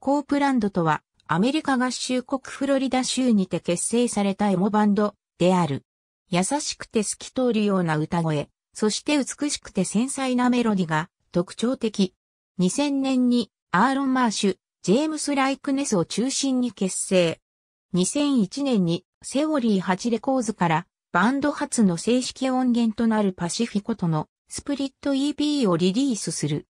コープランドとは、アメリカ合衆国フロリダ州にて結成されたエモバンドである。優しくて透き通るような歌声、そして美しくて繊細なメロディが特徴的。2000年にアーロン・マーシュ、ジェームス・ライクネスを中心に結成。2001年にセオリー8レコーズからバンド初の正式音源となるパシフィコとのスプリット EP をリリースする。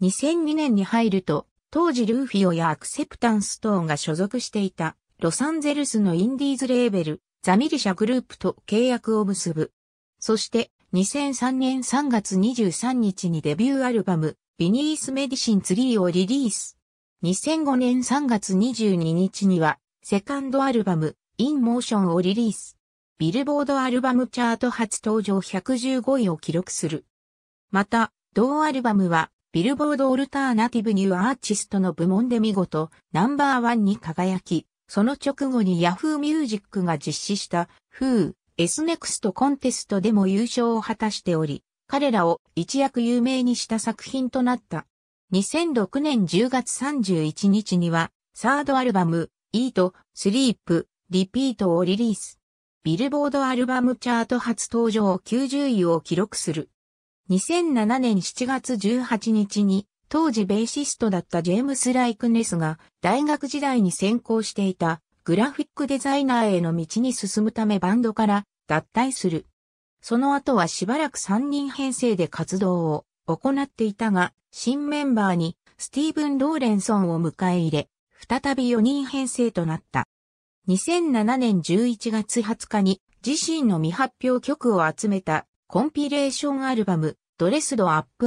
2002年に入ると当時ルーフィオやアクセプタンス等が所属していたロサンゼルスのインディーズレーベル、ザミリシャグループと契約を結ぶ。そして2003年3月23日にデビューアルバム、ビニースメディシンツリーをリリース。2005年3月22日には、セカンドアルバム、インモーションをリリース。ビルボードアルバムチャート初登場115位を記録する。また、同アルバムはビルボードオルターナティブニューアーティストの部門で見事ナンバーワンに輝き、その直後に Yahoo ミュージックが実施した f o o S Next コンテストでも優勝を果たしており、彼らを一躍有名にした作品となった。2006年10月31日には、サードアルバム、Eat, Sleep, Repeat をリリース。ビルボードアルバムチャート初登場90位を記録する。2007年7月18日に、当時ベーシストだったジェームス・ライクネスが、大学時代に専攻していた、グラフィックデザイナーへの道に進むためバンドから脱退する。その後はしばらく3人編成で活動を行っていたが、新メンバーにスティーブン・ローレンソンを迎え入れ、再び4人編成となった。2007年11月20日に自身の未発表曲を集めたコンピレーションアルバム、ドレスドアップ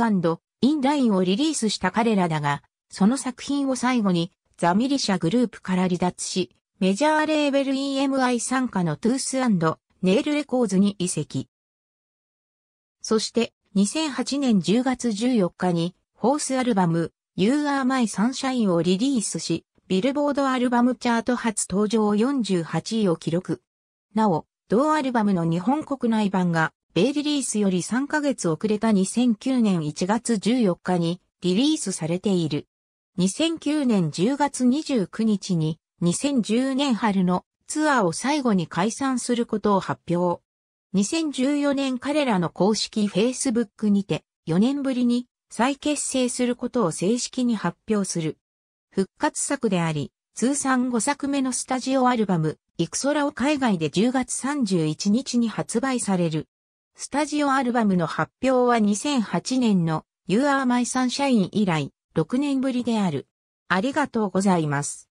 インラインをリリースした彼らだが、その作品を最後に、ザ・ミリシャグループから離脱し、メジャーレーベル EMI 参加のトゥースネイルレコーズに移籍。そして、2008年10月14日に、ホースアルバム、You Are My Sunshine をリリースし、ビルボードアルバムチャート初登場48位を記録。なお、同アルバムの日本国内版が米リリースより3ヶ月遅れた2009年1月14日にリリースされている。2009年10月29日に2010年春のツアーを最後に解散することを発表。2014年彼らの公式 Facebook にて4年ぶりに再結成することを正式に発表する。復活作であり、通算5作目のスタジオアルバム、イクソラを海外で10月31日に発売される。スタジオアルバムの発表は2008年の You Are My Sunshine 以来6年ぶりである。ありがとうございます。